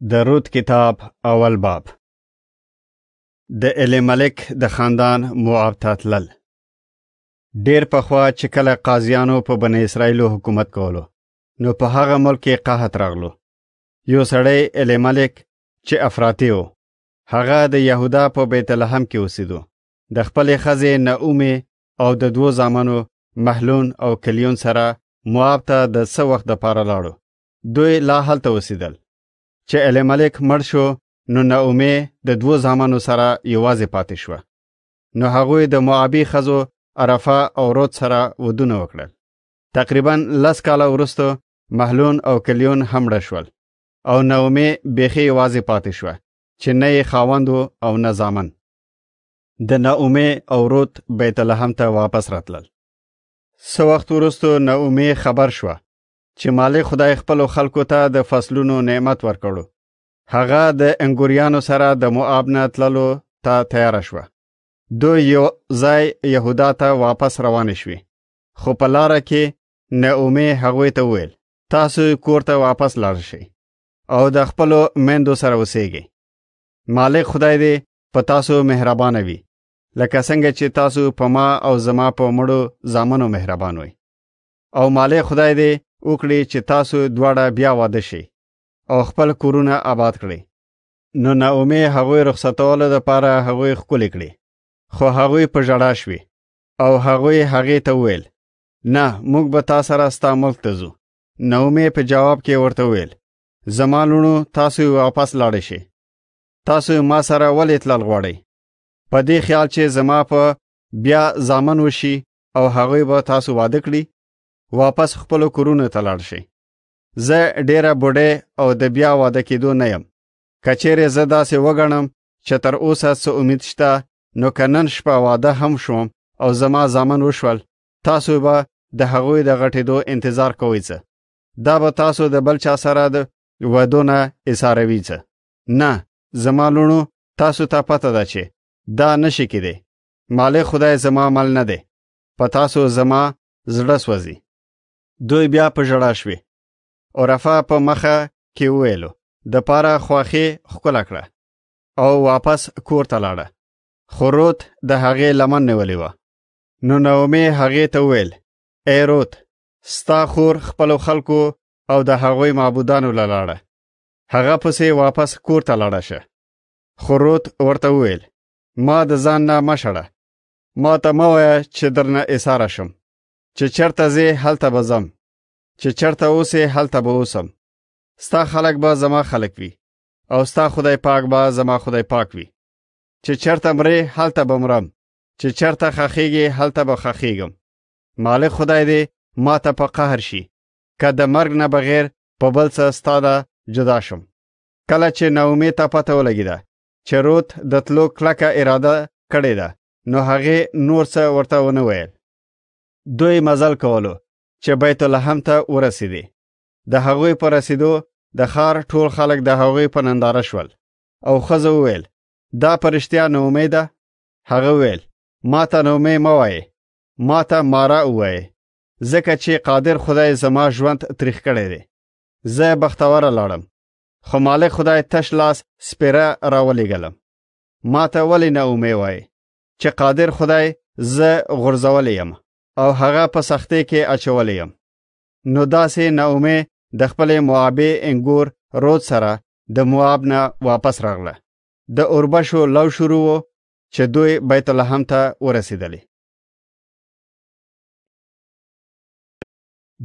د رود کتاب اول باب د الیملک د خاندان موعب ته تلل ډیر پخوا چې کله قاضیانو په بن اسرائیلو حکومت کولو نو په هغه ملک کې قحط راغلو یو سړی الیملک چې افراطی و هغه د یهودا په بیت لحم کې اوسېدو د خپلې ښځې نعومې او د دوو زامنو محلون او کلیون سره موعب ته د څه وخت دپاره لاړو دوی لا هلته اوسېدل چې ال ملک مړ شو نو نعومه د دوو زامنو سره یوازې پاتې شوه نو هغوی د معابی خزو عرفه او رود سره ودونه وکړل تقریبا لس کاله وروسته محلون او کلیون هم مړه شول او نعومه بیخي یوازې پاتې شوه چې نه یې خاوند او نه زامن د نعومه او رود بیت لحم ته واپس راتلل سو وخت وروسته نعومه خبر شوه چې مالک خدای خپل خلکو ته د فصلونو نعمت ورکړو هغه د انګوریانو سره د موآب نه تللو ته تیار شو دوی یو ځای يهودا ته واپس روان شوي خو په لار کې نعومه هغه ته ویل تاسو کور ته واپس لاړ شئ او د خپل مندو سره اوسئ مالک خدای دې په تاسو مهربان وي لکه څنګه چې تاسو په ما او زما په مړو زامنو مهربان وي او مالک خدای دې وکړي چې تاسو دواړه بیا واده شي او خپل کورونه آباد کړي نو ناومه هغه رخصتوله د پاره هغه خپل کړي خو هغه په جړا شوي او هغه هغه ته ویل نه موږ به تاسو سره استعمال تزو نومه په جواب کې ورته ویل زمالونو تاسو واپس لاړ شي تاسو ما سره ول اطلاع غواړئ په دې خیال چې زما په بیا ځامن وشي او هغه به تاسو واده کړي واپس خپل کورونو ته لاړ شئ زه ډیره بډې او د بیا واده کېدو نه یم کچېرې زه داسې وګڼم چې تر اوسه څه امید شته نو که نن شپه واده هم شوم او زما زامن وشول تاسو به د هغوی د غټېدو انتظار کوئ څه دا به تاسو د بل چا سره د ودونه اصاروي څه نه زما لوڼو تاسو ته تا پته ده چې دا نشي کېدی مالې خدای زما مل نه دی په تاسو زما زړه سوځي دوی بیا په ژړا شوې عرفا په مخه کې وویلو د پاره خواخې ښکلا کړه او واپس کور ته لاړه خروت د هغې لمن نیولې وه نو نومې هغې ته وویل ای روت ستا خور خپلو خلکو او د هغوی معبودانو له لاړه هغه پسې واپس کور ته لاړه شه خروت ورته وویل ما د ځان نه مشړه ما ته مه وایه چې درنه اساره شم چې چرته زه هلته به ځم چې چرته اوسې هلته به اوسم ستا خلک به زما خلک وي او ستا خدای پاک به زما خدای پاک وي چې چرته مرې هلته به مرم چې چرته خخېږي هلته به خخېږم مالک خدای دې ما ته په قهر شي که د مرګ نه بغیر په بل څه ستا ده جدا شم کله چې نومې ته پته ولګېده چې روت د تلو کلکه اراده کړې ده نو هغې نور څه ورته ونه ویل دوی مزل کولو چې بیت لحم ته ورسېدې د هغوی په رسېدو د ښار ټول خلک د هغوی په ننداره شول او ښځه وویل دا پرشتیا نو امیده هغه وویل ما ته نو مې مه وایې ما ته مارا ووایې ځکه چې قادر خدای زما ژوند تریخ کړی دی زه بختوره لاړم خو مالک خدای تش لاس سپیره راولېږلم ما ته ولې نه امې وایې چې قادر خدای زه غورځولی یم او هغه په سختۍ کې اچولې يم نو داسې نومه د خپل معابې انګور روز سره د مواب نه واپس راغله د اوربشو لو شروع وو چې دوی بیت لحم ته ورسېدلې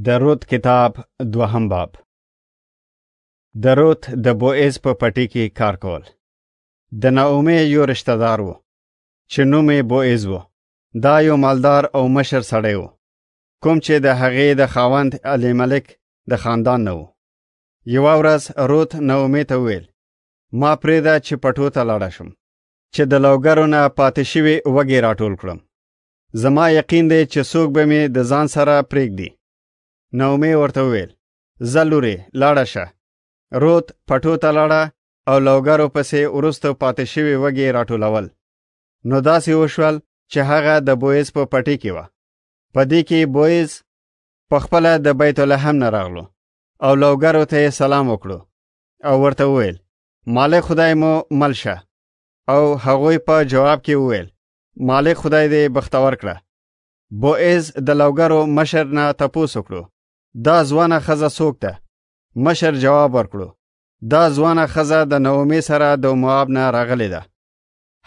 د روت کتاب دوهم باب د روت د بوئز په پټي کې کار کول د نعومه یو رشتہ دار وو چې نوم یې بوئز وو دا یو مالدار او مشر سړی و کوم چې د هغې د خاوند علی ملک د خاندان نه و یوه ورځ روت نومې ته وویل ما پرېږده چې پټو ته لاړه شم چې د لوګرو نه پاتې شوي وږې راټول کړم زما یقین دی چې څوک به مې د ځان سره پرېږدي نومې ورته وویل زه لورې لاړه شه روت پټو ته لاړه او لوګرو پسې وروسته پاتې شوي وږې راټولول نو داسې وشول چې هغه د بوئز په پټي کې و په دې کې بوئز په خپل د بیت لحم نه راغلو او لوګرو ته سلام وکړو او ورته وویل مالک خدای مو ملشه او هغوی په جواب کې وویل مالک خدای دې بختور کړه بوئز د لوګرو مشر نه تپوس وکړو دا ځوانه خزه څوک ده مشر جواب ورکړو دا ځوانه خزه د نومې سره د مواب نه راغلې ده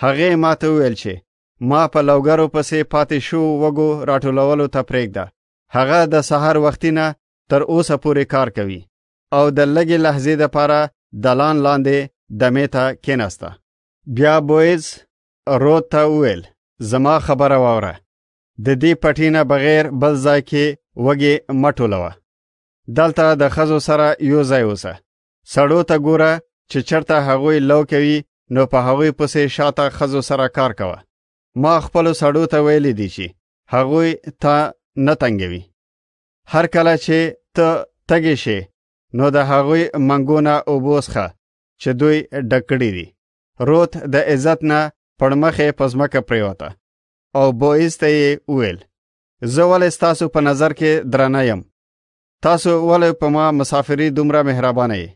هغې ما ته وویل چې ما په لوګرو پسې پاتې شو وګو راټولولو ته پرېږده هغه د سهار وختینه تر اوسه پورې کار کوي او د لګې لحظې دپاره دلان لاندې دمې ته کیناسته بیا بویز رود ته وویل زما خبره واوره د دې پټې نه بغیر بل ځای کې وږې مه ټولوه دلته د ښځو سره یو ځای اوسه سړو ته ګوره چې چرته هغوی لو کوي نو په هغوی پسې شاته ښځو سره کار کوه ما خپل سړو ته ویلې دي چې هغوی ته نه تنګوي هر کله چې ته تګې شي نو د هغوی منګونه اوبوسخه چې دوی ډکړي دي روت د عزت نه پړمخې پزمکه پریوته او بوئس ته یې وویل زه ولې ستاسو په نظر کې درانه یم تاسو ولې په ما مسافري دومره مهربانه یې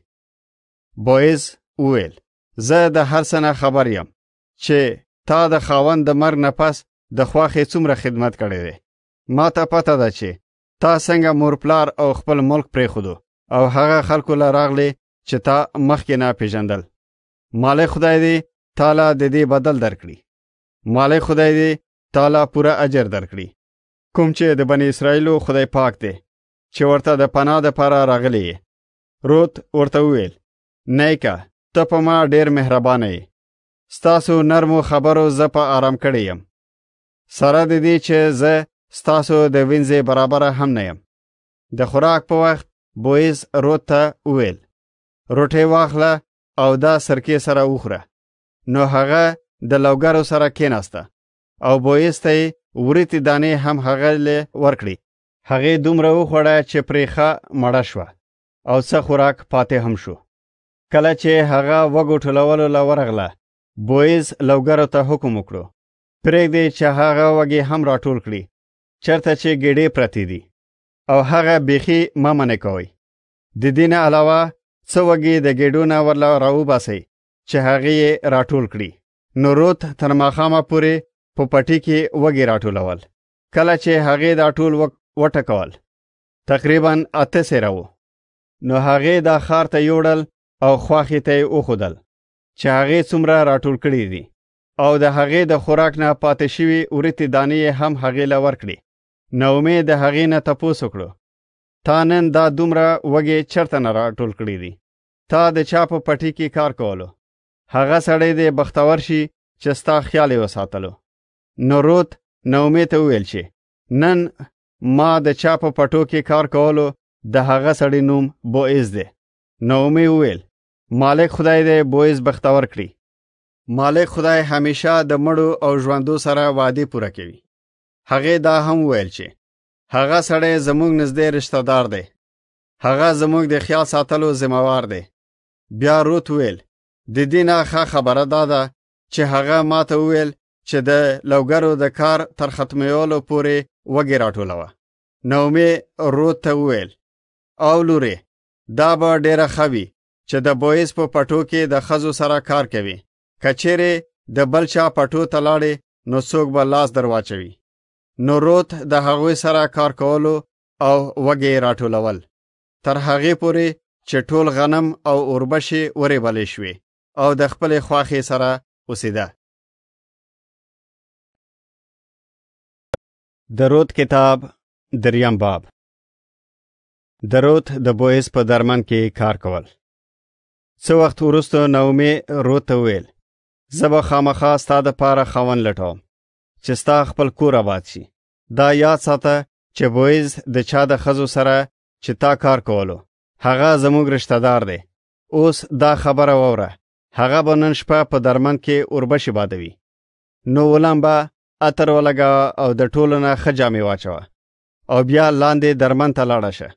بوئس وویل زه د هر څه نه خبر یم چې تا د خاوند د مر نه پس د خواخې څومره خدمت کړې ده ما ته پته ده چې تا څنګه مورپلار او خپل ملک پرېښودو او هغه خلکو له راغلی چې تا مخکې نه پیژندل مالی خدای دې تاله د دې بدل درکړي مالی خدای دې تاله پوره اجر درکړي کوم چې د بنی اسرائیلو خدای پاک دی چې ورته د پناه دپاره راغلی یې روت ورته وویل نیکه ته په ما ډیر مهربانه یې ستاسو نرمو خبرو زه په آرام کړی یم سره د دې چې زه ستاسو د وینځې برابره هم نه یم د خوراک په وخت بویز روت ته وویل روټۍ واخله او دا سرکې سره وخوره نو هغه د لوګرو سره کیناسته او بویز ته یې وریتې دانې هم هغه له ورکړې هغې دومره وخوړه چې پرېخه مړه شوه او څه خوراک پاتې هم شو کله چې هغه وګو ټولولو له ورغله بویز لوګرو ته حکم وکړو پرېږدې چې هغه وږي هم راټول کړي چرته چې ګډې پرتې دي او هغه بیخي مه منې کوئ د دې نه علاوه څه وږي د ګډو نه ورله راوباسئ چې هغه یې راټول کړي نو روت تر ماښامه پورې په پټي کې وږي راټولول کله چې هغه دا ټول وټکول تقریبا اته سره وو نو هغه دا خار ته یوړل او خواخې ته یې وخودل چې هغه څومره راټول کړي دي او د هغه د خوراک نه پاتې شوی اورتي دانې هم هغه لا ورکړي نو امید د هغه نه تپوس وکړو تا نن دا دومره وګه چرته نه راټول کړي دي تا د چا په پټي کې کار کولو هغه سړی د بختور شي چې ستا خیال وساتلو نو روت نو امید ویل شي نن ما د چا په پټو کې کار کولو د هغه سړی نوم بوئز دی نو مې ویل مالک خدای دې بویز بختور کړي مالک خدای همیشه د مړو او ژوندو سره وعده پوره کوي هغه دا هم ویل چې هغه سړی زموږ نږدې رشتہ دار دی هغه زموږ د خیال ساتلو ذمہوار دی بیا روت ویل د دې نه ښه خبره دا ده چې هغه ماته ویل چې د لوګرو د کار تر ختمولو پورې وګی راټولوه نومې روت ته ویل او لورې دا به ډیره ښه وي چې د بویز په پټو کې د خزو سره کار کوي کچېره د بل چا پټو ته لاړې نو څوک به لاس درواچوي نو روت د هغوی سره کار کولو او وږې راټولول تر هغې پورې چې ټول غنم او اوربشې ورېبلې شوې او د خپلې خواښې سره اوسېده درود کتاب دریم باب درود د بوئس په درمن کې کار کول څه وخت وروسته نومي روته ویل زه به خامخا ستا د پاره خاون لټوم چې ستا خپل کور آباد شي دا یاد ساته چې بویز د چا د خزو سره چې تا کار کولو هغه زموږ رشتہ دار دی اوس دا خبره ووره هغه به نن شپه په درمن کې اوربشي بادوي نو ولم به اتر ولګه او د ټولنه خجامې واچوه او بیا لاندې درمن ته لاړه شه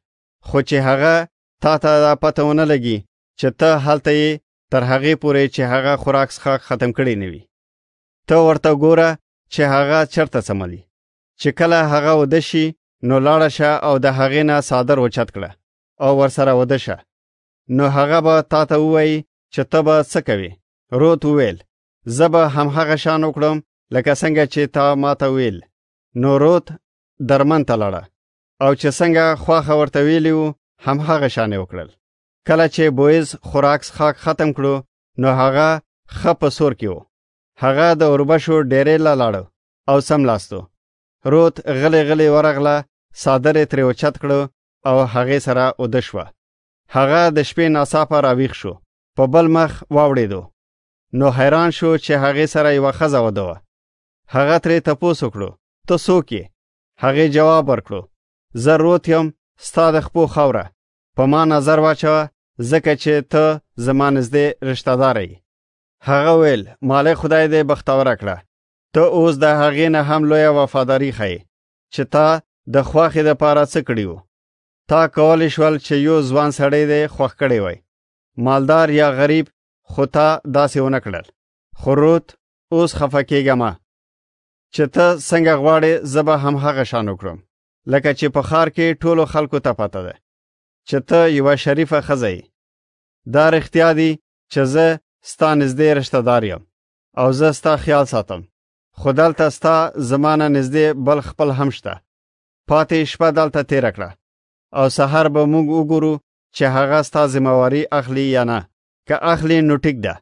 خو چې هغه تا ته دا پته ونه لګي چې ته هلته یې تر هغه پورې چې هغه خوراک څخه ختم کړی نه وي ته ورته ګوره چې هغه چرته سملی چې کله هغه وده شي نو لاړه شه او د هغې نه صادر اوچت کړه او ورسره وده شه نو هغه به تا ته ووایي چې ته به څه کوې روت وویل زه به همهغه شان وکړم لکه څنګه چې تا ماته ویل نو روت درمن ته لاړه او چې څنګه خواخه ورته ویلي وو همهغه شانې وکړل کله چې بویز خوراک څښاک ختم کړو نو هغه خ په سور کې و هغه د اوربشو ډېرې لا لاړو او سملاستو روت غلی غلی ورغله صادر ترې اوچت کړو او هغې سره اوده شوه هغه د شپې ناڅاپه راویښ شو په بل مخ واوړېدو نو حیران شو چې هغې سره یوه ښځه وده وه هغه ترې تپوس وکړو ته څوک یې هغې جواب ورکړو زه روت یم ستا د خپو خاوره په ما نظر واچوه ځکه چې ته زما نږدې رشته دارې هغه ویل مالک خدای دې بختوره کړه ته اوس د هغې نه هم لویه وفاداري ښیې چې تا د خواښې دپاره څه کړي وو تا کولی شول چې یو ځوان سړی دې خوښ کړی وای مالدار یا غریب خو تا داسې ونه کړل خو روت اوس خفه کیږم چې ته څنګه غواړې زه به هم هغه شان وکړم لکه چې په ښار کې ټولو خلکو ته پته ده چې ته یوه شریفه خزه دا رښتیا دی چې زه ستا نږدې رشته دار یم او زه ستا خیال ساتم خو دلته ستا زمانه نږدې بل خپل هم شته پاتې شپه دلته تیره کړه او سهار به موږ وګورو چې هغه ستا ذمواري اخلي یا نه که اخلي نو ټیک ده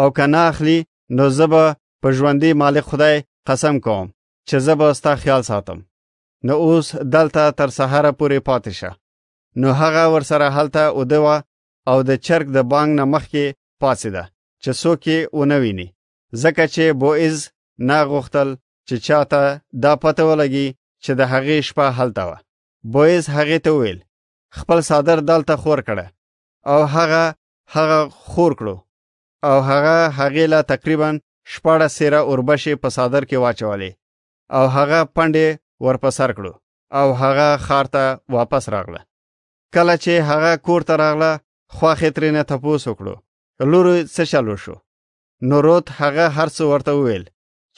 او که نه اخلي نو زه به په ژوندي مالک خدای قسم کوم چې زه به ستا خیال ساتم نو اوس دلته تر سهاره پورې پاتې شه نو هغه ورسره هلته ودوه او د چرګ د بانګ نه مخکې پاسېده چې څوک یې ونه ویني ځکه چې بوئز نه غوښتل چې چاته دا پته ولګي چې د هغې شپه هلته وه بوئز هغې ته وویل خپل څادر دلته خور کړه او هغه هغه خور کړو او هغه هغې له تقریبا شپاړه سیره اوربشې په څادر کې واچولې او هغه پنډې ورپه سر کړو او هغه ښار ته واپس راغله کله چې هغه کور ته راغله خواخې ترې نه تپوس وکړو لورو څه شالو شو نو روت هغه هر څه ورته وویل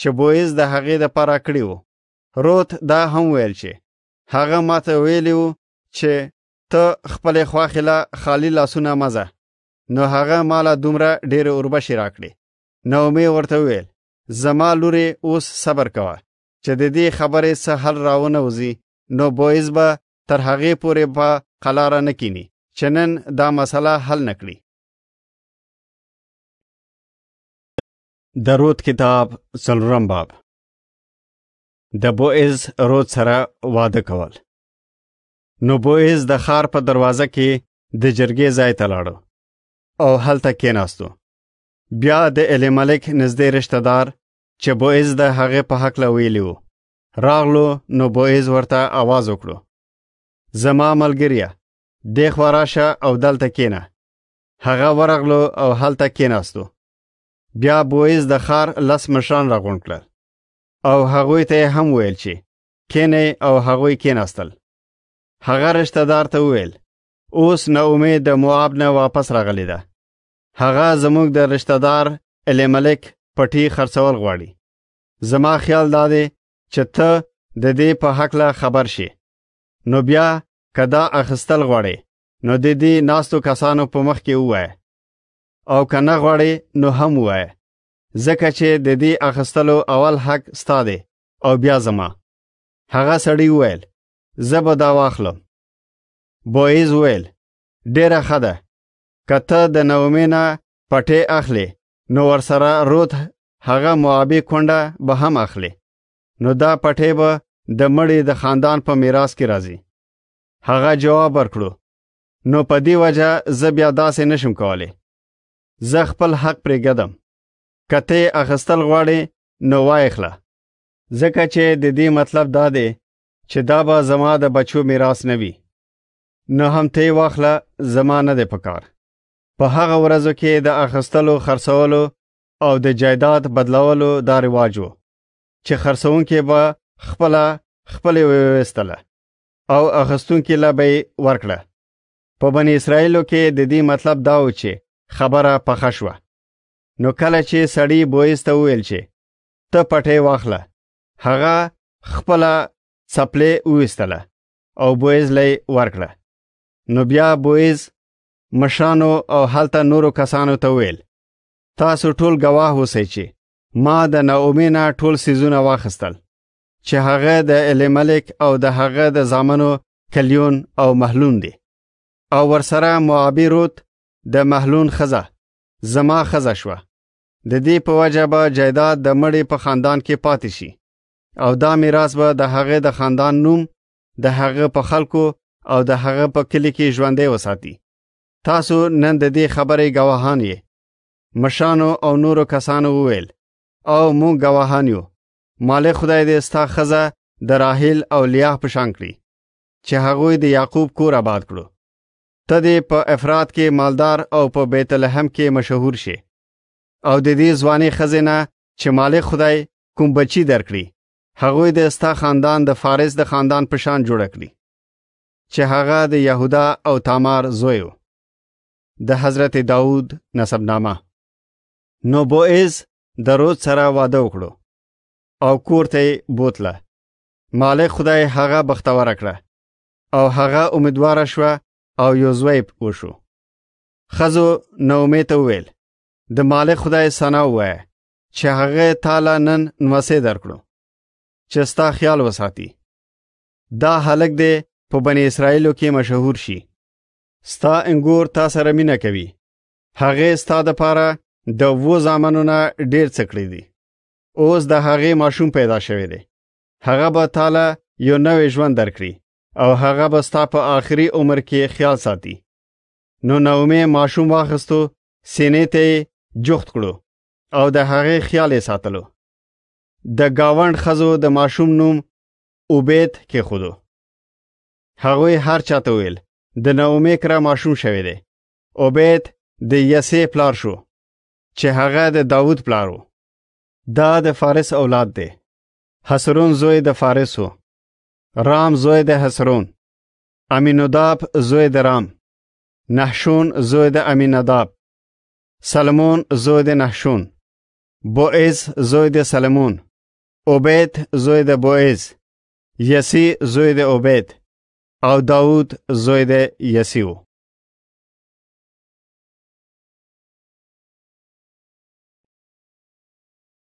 چې بویز د هغې د پاره کړی وو روت دا هم ویل چې هغه ماته ویلی وو چې ته خپلې خواخې له خالي لاسونه مزه نو هغه مالا دومره ډېرې اوربشې راکړې نومې ورته وویل زما لورې اوس صبر کوه چې د دې خبرې څه حل راونه وځي نو بویز به تر هغې پورې به قلاره نه کینی چې نن دا مسله حل نکړي درود کتاب څلورم باب د بوئز رود سره واده کول نو بوئز د خار په دروازه کې د جرګې ځای ته لاړو او هلته کېناستو بیا د الیملک نږدې رشتہ دار چې بوئز د هغه په حق لا ویلی وو راغلو نو بوئز ورته आवाज وکړو زما ملګریه دې خوا راشه او دلته کینه هغه ورغلو او هلته کیناستو بیا بویز د خار لس مشران راغونډ کړل او هغوی ته هم ویل چې کینې او هغوی کیناستل هغه رشتہ دار ته ویل اوس نه امید د مواب نه واپس راغلی ده هغه زموږ د رشتہ دار الیملک پټی خرڅول غواړي زما خیال دا دی چې ته د دې په حق لا خبر شي نو بیا کدا اخستل غواړي نو د دې ناستو کسانو په مخ کې وای او کنه غواړي نو هم وای ځکه چې د دې اخستلو اول حق ستاده او بیا زما هغه سړی ویل زب دا واخلم بوئز ویل ډیره خده کته د نومینا پټه اخلي نو ورسره روت هغه موابې کونډه به هم اخلي نو دا پټه به د مړې د خاندان په میراث کې راځي هغه جواب ورکړو نو په دې وجه زه بیا داسې نشم کولی زه خپل حق پرېږدم کته اخستل غواړي نو وایخله ځکه چې د دې مطلب دا دی چې دا به زما د بچو میراث نه وي نو هم ته واخله زما نه دی پکار په هغه ورځو کې د اخستلو خرڅولو او د جایداد بدلولو دا رواج و چې خرڅونکي به خپل خپل وستله او اغستون کې لبې ورکړه په بنی اسرائیلو کې د دې مطلب دا و چې خبره پخه شوه نو کله چې سړی بویس ته وویل چې ته پټې واخله هغه خپل سپلې وستله او بویز لې ورکړه نو بیا بویز مشانو او حالته نورو کسانو ته ویل تاسو ټول گواه اوسئ چې ما د نعومینا ټول سیزونه واخستل چې هغه د الیملک او د هغه د زامنو کلیون او محلون دي او ورسره معابی روت د محلون خزه زما خزه شوه د دې په وجه به جیداد د مړې په خاندان کې پاتې شي او دا میراث به د هغه د خاندان نوم د هغه په خلکو او د هغه په کلی کې ژوندۍ وساتي تاسو نن د دې خبرې گواهان یې مشانو او نورو کسانو وویل او مونږ گواهان یو مالی خدای دې ستا خزه د راحل او لیاح په شان کړي چې هغوی د یعقوب کور آباد کړو ته دې په افراد کې مالدار او په بیت لحم کې مشهور شي او د دې ځواني خزینه چې مالک خدای کوم بچی درکړي هغوی د ستا خاندان د فارس د خاندان په شان جوړ کړي چې هغه د یهودا او تامار زوی و د حضرت داوود نسبنامه نو بوئز د روز سره واده وکړو او کوړته بوتله مالک خدای هغه بختور کړه او هغه امیدوار شو او یو زوی وشو خزو نو امید ویل د مالک خدای سنا وای چې هغه تعالی نن نوسه درکړو چې ستا خیال وساتي دا هلک دی په بنی اسرائیلو کې مشهور شي ستا انګور تا سره مینه کوي هغه ستا د پاره د وو زامنونه ډیر څکړې دي اوس د هغې ماشوم پیدا شوی دی هغه به تاله یو نوې ژوند درکړي او هغه به ستا په آخري عمر کې خیال ساتي نو نومه ماشوم واخستو سینې ته جوخت کړو او د هغې خیال یې ساتلو د گاوند خزو د ماشوم نوم اوبید کې خودو هغوی هر چاته ویل د نومه کرا ماشوم شوی دی اوبید د یسې پلار شو چې هغه د داوود پلارو دا د فارس اولاد دی حسرون زوی د فارس و رام زوی د حسرون امینوداب زوی د رام نحشون زوی د امیناداب سلمون زوی د نحشون بوئز زوی د سلمون اوبید زوی د بوئز یسی زوی د اوبید او داود زوی د یسی و